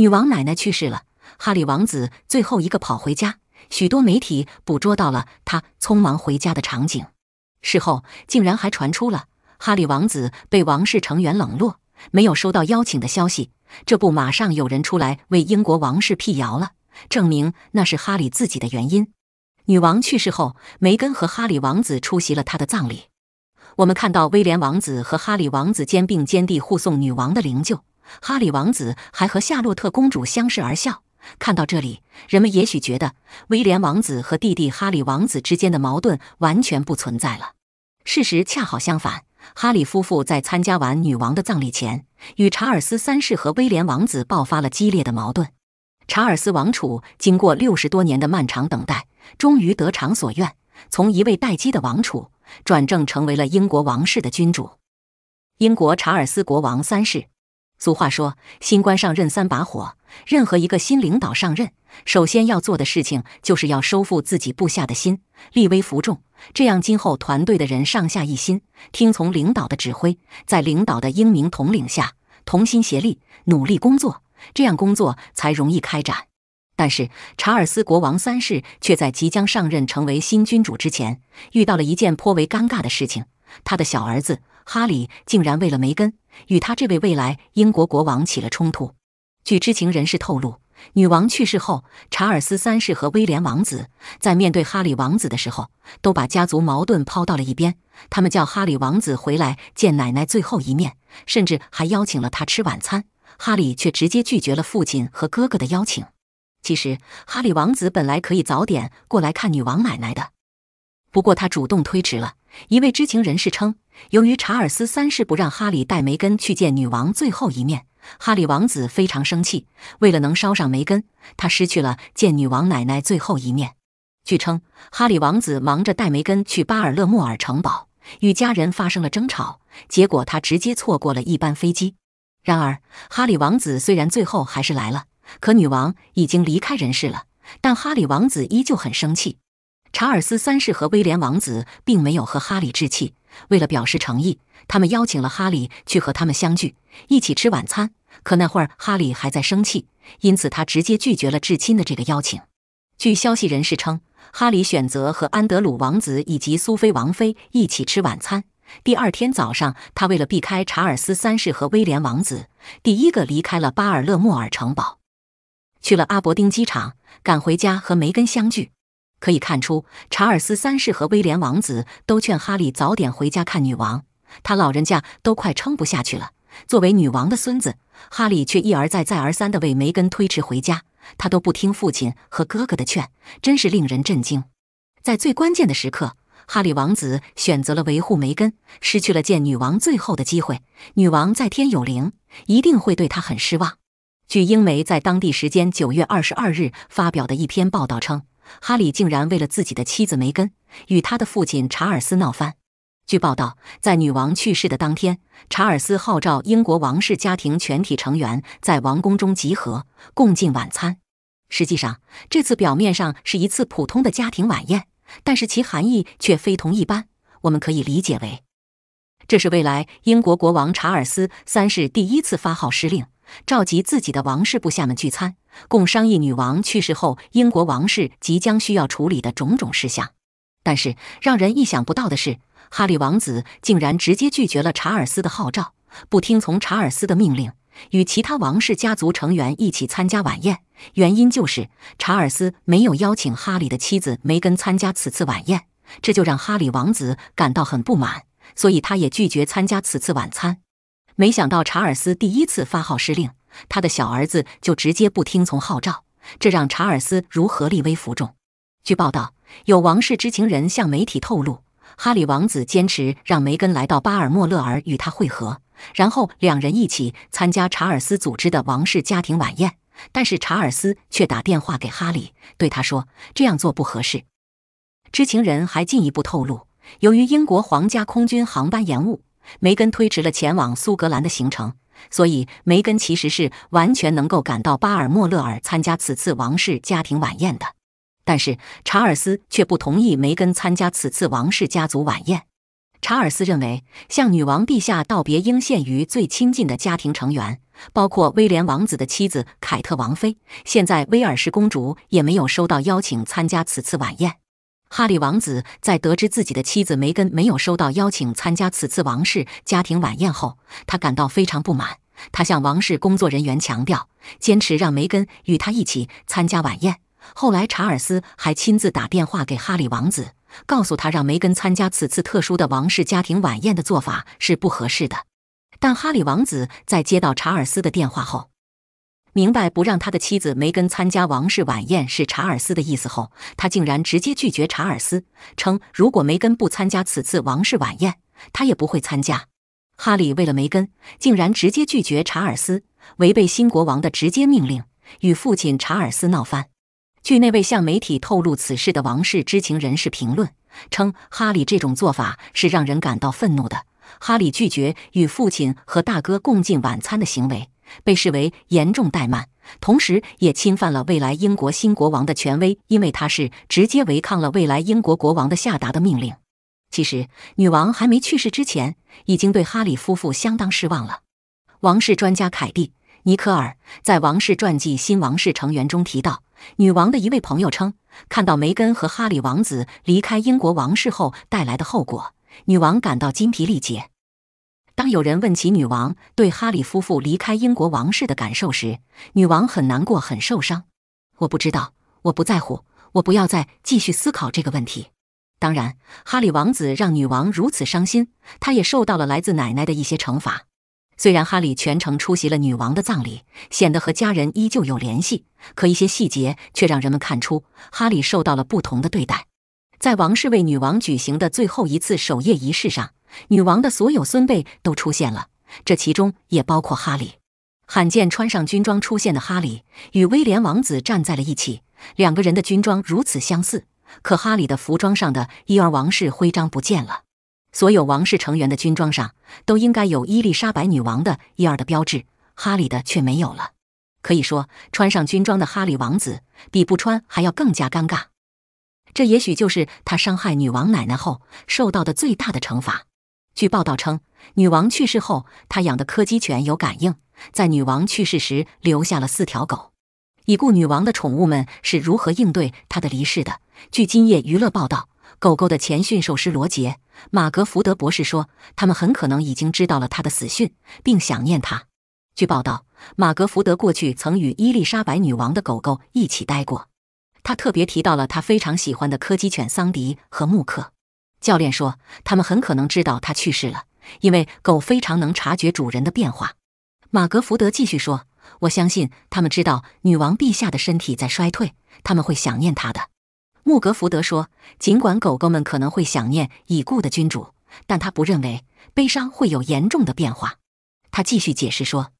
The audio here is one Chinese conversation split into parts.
女王奶奶去世了，哈里王子最后一个跑回家，许多媒体捕捉到了他匆忙回家的场景。事后竟然还传出了哈里王子被王室成员冷落，没有收到邀请的消息。这不，马上有人出来为英国王室辟谣了，证明那是哈里自己的原因。女王去世后，梅根和哈里王子出席了他的葬礼。我们看到威廉王子和哈里王子肩并肩地护送女王的灵柩。哈里王子还和夏洛特公主相视而笑。看到这里，人们也许觉得威廉王子和弟弟哈里王子之间的矛盾完全不存在了。事实恰好相反，哈里夫妇在参加完女王的葬礼前，与查尔斯三世和威廉王子爆发了激烈的矛盾。查尔斯王储经过六十多年的漫长等待，终于得偿所愿，从一位待机的王储转正成为了英国王室的君主。英国查尔斯国王三世。俗话说：“新官上任三把火。”任何一个新领导上任，首先要做的事情就是要收复自己部下的心，立威服众。这样，今后团队的人上下一心，听从领导的指挥，在领导的英明统领下，同心协力，努力工作，这样工作才容易开展。但是，查尔斯国王三世却在即将上任成为新君主之前，遇到了一件颇为尴尬的事情：他的小儿子。哈里竟然为了梅根，与他这位未来英国国王起了冲突。据知情人士透露，女王去世后，查尔斯三世和威廉王子在面对哈里王子的时候，都把家族矛盾抛到了一边。他们叫哈里王子回来见奶奶最后一面，甚至还邀请了他吃晚餐。哈里却直接拒绝了父亲和哥哥的邀请。其实，哈里王子本来可以早点过来看女王奶奶的。不过他主动推迟了。一位知情人士称，由于查尔斯三世不让哈利带梅根去见女王最后一面，哈利王子非常生气。为了能捎上梅根，他失去了见女王奶奶最后一面。据称，哈利王子忙着带梅根去巴尔勒莫尔城堡，与家人发生了争吵，结果他直接错过了一班飞机。然而，哈利王子虽然最后还是来了，可女王已经离开人世了，但哈利王子依旧很生气。查尔斯三世和威廉王子并没有和哈里置气，为了表示诚意，他们邀请了哈里去和他们相聚，一起吃晚餐。可那会儿哈里还在生气，因此他直接拒绝了至亲的这个邀请。据消息人士称，哈里选择和安德鲁王子以及苏菲王妃一起吃晚餐。第二天早上，他为了避开查尔斯三世和威廉王子，第一个离开了巴尔勒莫尔城堡，去了阿伯丁机场，赶回家和梅根相聚。可以看出，查尔斯三世和威廉王子都劝哈利早点回家看女王，他老人家都快撑不下去了。作为女王的孙子，哈利却一而再、再而三地为梅根推迟回家，他都不听父亲和哥哥的劝，真是令人震惊。在最关键的时刻，哈利王子选择了维护梅根，失去了见女王最后的机会。女王在天有灵，一定会对他很失望。据英媒在当地时间九月二十二日发表的一篇报道称。哈里竟然为了自己的妻子梅根与他的父亲查尔斯闹翻。据报道，在女王去世的当天，查尔斯号召英国王室家庭全体成员在王宫中集合，共进晚餐。实际上，这次表面上是一次普通的家庭晚宴，但是其含义却非同一般。我们可以理解为，这是未来英国国王查尔斯三世第一次发号施令。召集自己的王室部下们聚餐，共商议女王去世后英国王室即将需要处理的种种事项。但是，让人意想不到的是，哈利王子竟然直接拒绝了查尔斯的号召，不听从查尔斯的命令，与其他王室家族成员一起参加晚宴。原因就是查尔斯没有邀请哈里的妻子梅根参加此次晚宴，这就让哈利王子感到很不满，所以他也拒绝参加此次晚餐。没想到查尔斯第一次发号施令，他的小儿子就直接不听从号召，这让查尔斯如何立威服众？据报道，有王室知情人向媒体透露，哈里王子坚持让梅根来到巴尔莫勒尔与他会合，然后两人一起参加查尔斯组织的王室家庭晚宴。但是查尔斯却打电话给哈里，对他说这样做不合适。知情人还进一步透露，由于英国皇家空军航班延误。梅根推迟了前往苏格兰的行程，所以梅根其实是完全能够赶到巴尔莫勒尔参加此次王室家庭晚宴的。但是查尔斯却不同意梅根参加此次王室家族晚宴。查尔斯认为，向女王陛下道别应限于最亲近的家庭成员，包括威廉王子的妻子凯特王妃。现在威尔士公主也没有收到邀请参加此次晚宴。哈里王子在得知自己的妻子梅根没有收到邀请参加此次王室家庭晚宴后，他感到非常不满。他向王室工作人员强调，坚持让梅根与他一起参加晚宴。后来，查尔斯还亲自打电话给哈里王子，告诉他让梅根参加此次特殊的王室家庭晚宴的做法是不合适的。但哈里王子在接到查尔斯的电话后，明白不让他的妻子梅根参加王室晚宴是查尔斯的意思后，他竟然直接拒绝查尔斯，称如果梅根不参加此次王室晚宴，他也不会参加。哈里为了梅根，竟然直接拒绝查尔斯，违背新国王的直接命令，与父亲查尔斯闹翻。据那位向媒体透露此事的王室知情人士评论称，哈里这种做法是让人感到愤怒的。哈里拒绝与父亲和大哥共进晚餐的行为。被视为严重怠慢，同时也侵犯了未来英国新国王的权威，因为他是直接违抗了未来英国国王的下达的命令。其实，女王还没去世之前，已经对哈里夫妇相当失望了。王室专家凯蒂·尼克尔在《王室传记：新王室成员》中提到，女王的一位朋友称，看到梅根和哈里王子离开英国王室后带来的后果，女王感到精疲力竭。当有人问起女王对哈里夫妇离开英国王室的感受时，女王很难过，很受伤。我不知道，我不在乎，我不要再继续思考这个问题。当然，哈里王子让女王如此伤心，他也受到了来自奶奶的一些惩罚。虽然哈里全程出席了女王的葬礼，显得和家人依旧有联系，可一些细节却让人们看出哈里受到了不同的对待。在王室为女王举行的最后一次守夜仪式上。女王的所有孙辈都出现了，这其中也包括哈里。罕见穿上军装出现的哈里与威廉王子站在了一起，两个人的军装如此相似，可哈里的服装上的伊尔王室徽章不见了。所有王室成员的军装上都应该有伊丽莎白女王的伊尔的标志，哈里的却没有了。可以说，穿上军装的哈里王子比不穿还要更加尴尬。这也许就是他伤害女王奶奶后受到的最大的惩罚。据报道称，女王去世后，她养的柯基犬有感应，在女王去世时留下了四条狗。已故女王的宠物们是如何应对她的离世的？据《今夜娱乐》报道，狗狗的前驯兽师罗杰·马格福德博士说，他们很可能已经知道了她的死讯，并想念她。据报道，马格福德过去曾与伊丽莎白女王的狗狗一起待过，他特别提到了他非常喜欢的柯基犬桑迪和穆克。教练说：“他们很可能知道他去世了，因为狗非常能察觉主人的变化。”马格福德继续说：“我相信他们知道女王陛下的身体在衰退，他们会想念他的。”穆格福德说：“尽管狗狗们可能会想念已故的君主，但他不认为悲伤会有严重的变化。”他继续解释说：“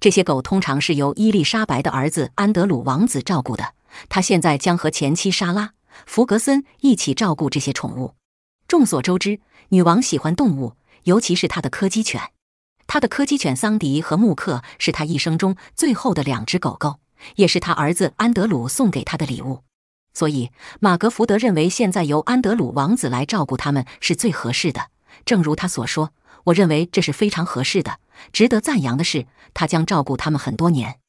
这些狗通常是由伊丽莎白的儿子安德鲁王子照顾的，他现在将和前妻莎拉·弗格森一起照顾这些宠物。”众所周知，女王喜欢动物，尤其是她的柯基犬。她的柯基犬桑迪和穆克是她一生中最后的两只狗狗，也是她儿子安德鲁送给她的礼物。所以，马格福德认为现在由安德鲁王子来照顾他们是最合适的。正如他所说，我认为这是非常合适的。值得赞扬的是，他将照顾他们很多年。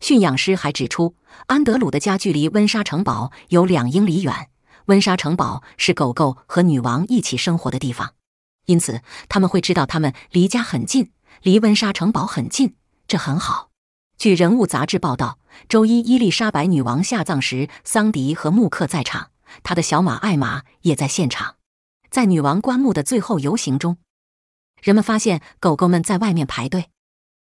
驯养师还指出，安德鲁的家距离温莎城堡有两英里远。温莎城堡是狗狗和女王一起生活的地方，因此他们会知道他们离家很近，离温莎城堡很近，这很好。据《人物》杂志报道，周一伊丽莎白女王下葬时，桑迪和穆克在场，他的小马艾玛也在现场。在女王棺木的最后游行中，人们发现狗狗们在外面排队。